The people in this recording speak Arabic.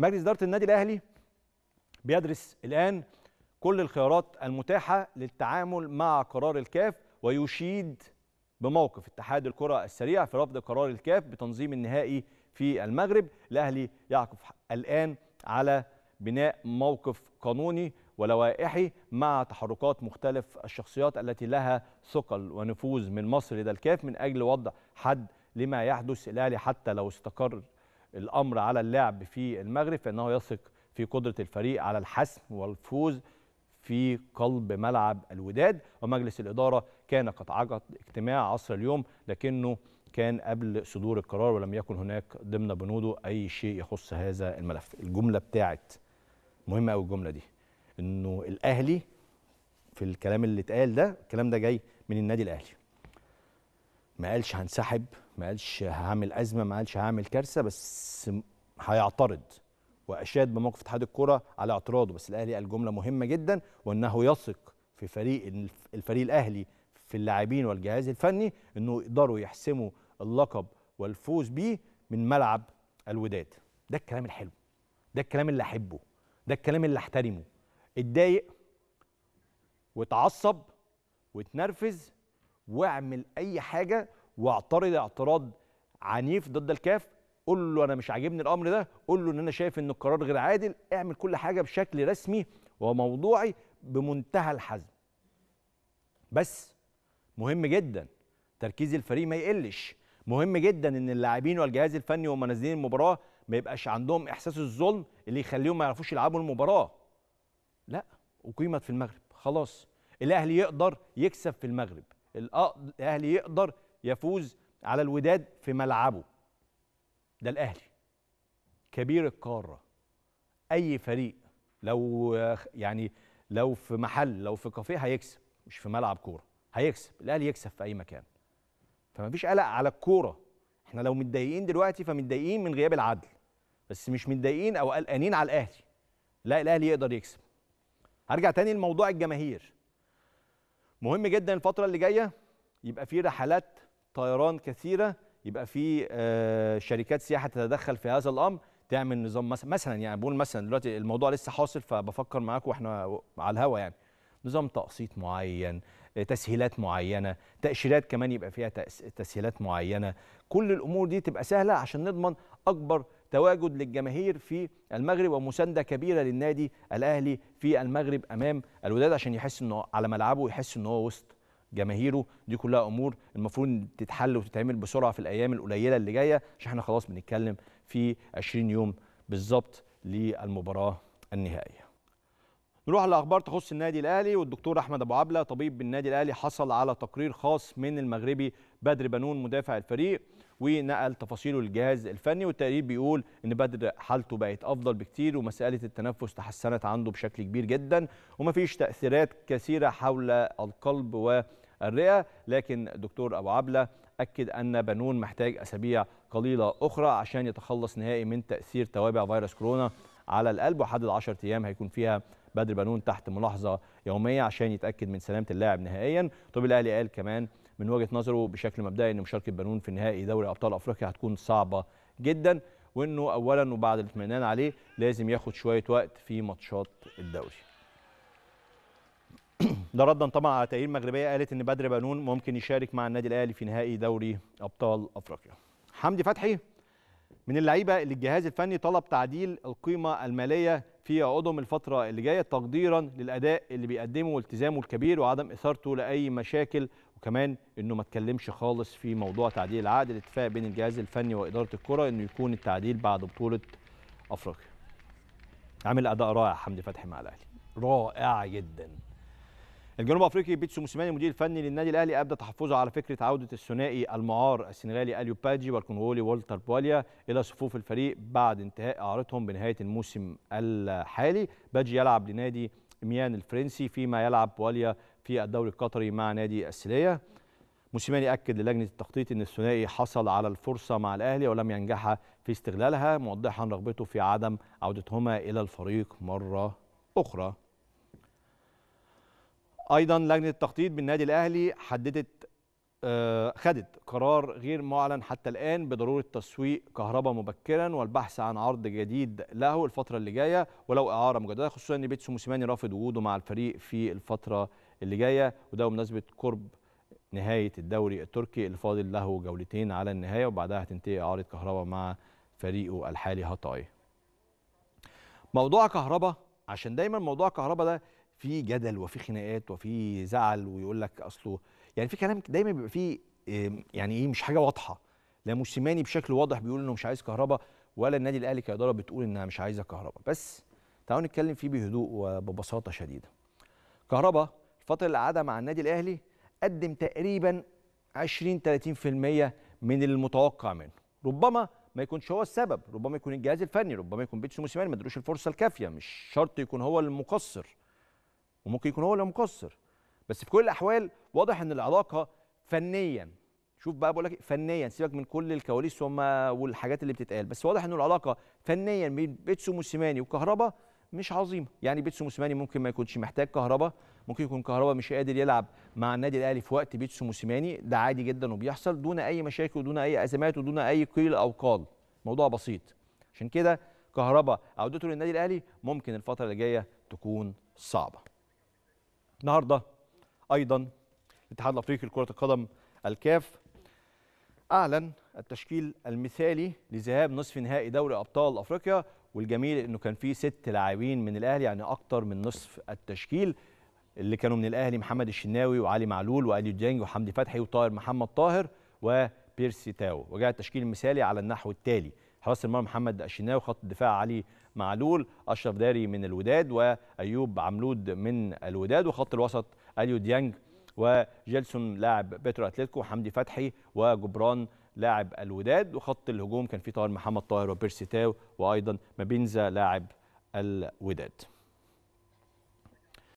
مجلس إدارة النادي الأهلي بيدرس الآن كل الخيارات المتاحة للتعامل مع قرار الكاف ويشيد بموقف اتحاد الكرة السريع في رفض قرار الكاف بتنظيم النهائي في المغرب الأهلي يعكف الآن على بناء موقف قانوني ولوائحي مع تحركات مختلف الشخصيات التي لها ثقل ونفوذ من مصر لدى الكاف من أجل وضع حد لما يحدث الأهلي حتى لو استقر الامر على اللعب في المغرب فانه يثق في قدره الفريق على الحسم والفوز في قلب ملعب الوداد ومجلس الاداره كان قد عقد اجتماع عصر اليوم لكنه كان قبل صدور القرار ولم يكن هناك ضمن بنوده اي شيء يخص هذا الملف الجمله بتاعت مهمه قوي الجمله دي انه الاهلي في الكلام اللي اتقال ده الكلام ده جاي من النادي الاهلي ما قالش هنسحب ما قالش هعمل ازمه ما قالش هعمل كارثه بس هيعترض واشاد بموقف اتحاد الكره على اعتراضه بس الاهلي قال جمله مهمه جدا وانه يثق في فريق الفريق الاهلي في اللاعبين والجهاز الفني انه يقدروا يحسموا اللقب والفوز بيه من ملعب الوداد ده الكلام الحلو ده الكلام اللي احبه ده الكلام اللي احترمه اتضايق واتعصب واتنرفز واعمل اي حاجه واعترض اعتراض عنيف ضد الكاف قول له انا مش عاجبني الامر ده قول له ان انا شايف ان القرار غير عادل اعمل كل حاجه بشكل رسمي وموضوعي بمنتهى الحزم بس مهم جدا تركيز الفريق ما يقلش مهم جدا ان اللاعبين والجهاز الفني وهم نازلين المباراه ما يبقاش عندهم احساس الظلم اللي يخليهم ما يعرفوش يلعبوا المباراه لا اقيمت في المغرب خلاص الاهلي يقدر يكسب في المغرب الاهلي يقدر يفوز على الوداد في ملعبه ده الاهلي كبير القاره اي فريق لو يعني لو في محل لو في كافيه هيكسب مش في ملعب كوره هيكسب الاهلي يكسب في اي مكان فما فيش قلق على الكوره احنا لو متضايقين دلوقتي فمتضايقين من غياب العدل بس مش متضايقين او قلقانين على الاهلي لا الاهلي يقدر يكسب هرجع تاني لموضوع الجماهير مهم جدا الفتره اللي جايه يبقى في رحلات طيران كثيره يبقى في آه، شركات سياحه تتدخل في هذا الامر تعمل نظام مثلا مثلا يعني بقول مثلا دلوقتي الموضوع لسه حاصل فبفكر معاكم واحنا على الهوا يعني نظام تقسيط معين آه، تسهيلات معينه تاشيرات كمان يبقى فيها تسهيلات معينه كل الامور دي تبقى سهله عشان نضمن اكبر تواجد للجماهير في المغرب ومسانده كبيره للنادي الاهلي في المغرب امام الوداد عشان يحس انه على ملعبه ويحس ان هو وسط جماهيره دي كلها امور المفروض تتحل وتتعمل بسرعه في الايام القليله اللي جايه عشان احنا خلاص بنتكلم في 20 يوم بالظبط للمباراه النهائيه نروح على اخبار تخص النادي الاهلي والدكتور احمد ابو عبله طبيب بالنادي الاهلي حصل على تقرير خاص من المغربي بدر بنون مدافع الفريق ونقل تفاصيله للجهاز الفني والتقرير بيقول ان بدر حالته بقت افضل بكتير ومساله التنفس تحسنت عنده بشكل كبير جدا ومفيش تاثيرات كثيره حول القلب والرئه لكن دكتور ابو عبله اكد ان بنون محتاج اسابيع قليله اخرى عشان يتخلص نهائي من تاثير توابع فيروس كورونا على القلب وحدد 10 ايام هيكون فيها بدر بنون تحت ملاحظه يوميه عشان يتاكد من سلامه اللاعب نهائيا طب الاهلي قال كمان من وجهه نظره بشكل مبدئي ان مشاركه بنون في نهائي دوري ابطال افريقيا هتكون صعبه جدا وانه اولا وبعد الاطمئنان عليه لازم ياخد شويه وقت في ماتشات الدوري ده ردا طبعا على تقرير مغربيه قالت ان بدر بنون ممكن يشارك مع النادي الاهلي في نهائي دوري ابطال افريقيا حمدي فتحي من اللعيبه اللي الجهاز الفني طلب تعديل القيمه الماليه في عقودهم الفتره اللي جايه تقديرا للاداء اللي بيقدمه والتزامه الكبير وعدم اثارته لاي مشاكل وكمان انه ما اتكلمش خالص في موضوع تعديل العقد الاتفاق بين الجهاز الفني واداره الكره انه يكون التعديل بعد بطوله افريقيا عامل اداء رائع حمدي فتحي مع الاهلي رائع جدا الجنوب افريقي بيتسو موسيماني المدير الفني للنادي الاهلي ابدى تحفظه على فكره عوده الثنائي المعار السنغالي اليو باجي والكونغولي والتر بواليا الى صفوف الفريق بعد انتهاء اعارتهم بنهايه الموسم الحالي باجي يلعب لنادي ميان الفرنسي فيما يلعب بواليا في الدوري القطري مع نادي السليه موسيماني اكد للجنه التخطيط ان الثنائي حصل على الفرصه مع الاهلي ولم ينجح في استغلالها موضحا رغبته في عدم عودتهما الى الفريق مره اخرى ايضا لجنه التخطيط بالنادي الاهلي حددت آه، خدت قرار غير معلن حتى الآن بضرورة تسويق كهرباء مبكرا والبحث عن عرض جديد له الفترة اللي جاية ولو إعارة مجددة خصوصا أن بيتسو موسيماني رافض وجوده مع الفريق في الفترة اللي جاية وده بمناسبة قرب نهاية الدوري التركي اللي فاضل له جولتين على النهاية وبعدها هتنتهي إعارة كهرباء مع فريقه الحالي هطاي موضوع كهرباء عشان دايما موضوع كهرباء ده في جدل وفي خناقات وفي زعل ويقول لك اصله يعني في كلام دايما بيبقى فيه يعني ايه مش حاجه واضحه لا موسيماني بشكل واضح بيقول انه مش عايز كهرباء ولا النادي الاهلي كاداره بتقول انها مش عايزه كهرباء بس تعالوا نتكلم فيه بهدوء وببساطه شديده كهرباء الفتره اللي قعدها مع النادي الاهلي قدم تقريبا 20 30% من المتوقع منه ربما ما يكونش هو السبب ربما يكون الجهاز الفني ربما يكون بيتسو موسيماني ما الفرصه الكافيه مش شرط يكون هو المقصر وممكن يكون هو اللي مقصر بس في كل الاحوال واضح ان العلاقه فنيا شوف بقى بقول لك إيه، فنيا سيبك من كل الكواليس وما والحاجات اللي بتتقال بس واضح ان العلاقه فنيا بين بيتسو موسيماني وكهربا مش عظيمه يعني بيتسو موسيماني ممكن ما يكونش محتاج كهربا ممكن يكون كهربا مش قادر يلعب مع النادي الاهلي في وقت بيتسو موسيماني ده عادي جدا وبيحصل دون اي مشاكل ودون اي ازمات ودون اي قيل او قال موضوع بسيط عشان كده كهربا عودته للنادي الاهلي ممكن الفتره اللي جايه تكون صعبه النهارده ايضا الاتحاد الافريقي لكره القدم الكاف اعلن التشكيل المثالي لذهاب نصف نهائي دوري ابطال افريقيا والجميل انه كان في ست لاعبين من الاهلي يعني اكتر من نصف التشكيل اللي كانوا من الاهلي محمد الشناوي وعلي معلول وأليو ديانج وحمدي فتحي وطاهر محمد طاهر وبيرسي تاو وجاء التشكيل المثالي على النحو التالي حراس المرمى محمد الشناوي خط الدفاع علي معلول أشرف داري من الوداد وأيوب عملود من الوداد وخط الوسط أليو ديانج وجيلسون لاعب بيترو أتلتيكو حمدي فتحي وجبران لاعب الوداد وخط الهجوم كان فيه طاهر محمد طاهر وبيرسي تاو وأيضا مابينزا لاعب الوداد